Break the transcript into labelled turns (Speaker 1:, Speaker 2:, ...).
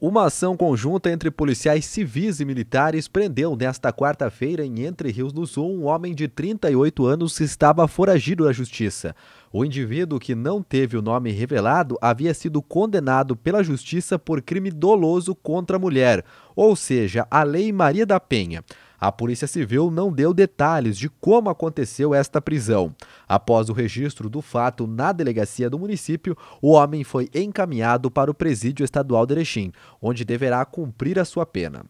Speaker 1: Uma ação conjunta entre policiais civis e militares prendeu nesta quarta-feira em Entre Rios do Sul um homem de 38 anos que estava foragido da justiça. O indivíduo que não teve o nome revelado havia sido condenado pela justiça por crime doloso contra a mulher, ou seja, a Lei Maria da Penha. A Polícia Civil não deu detalhes de como aconteceu esta prisão. Após o registro do fato na delegacia do município, o homem foi encaminhado para o presídio estadual de Erechim, onde deverá cumprir a sua pena.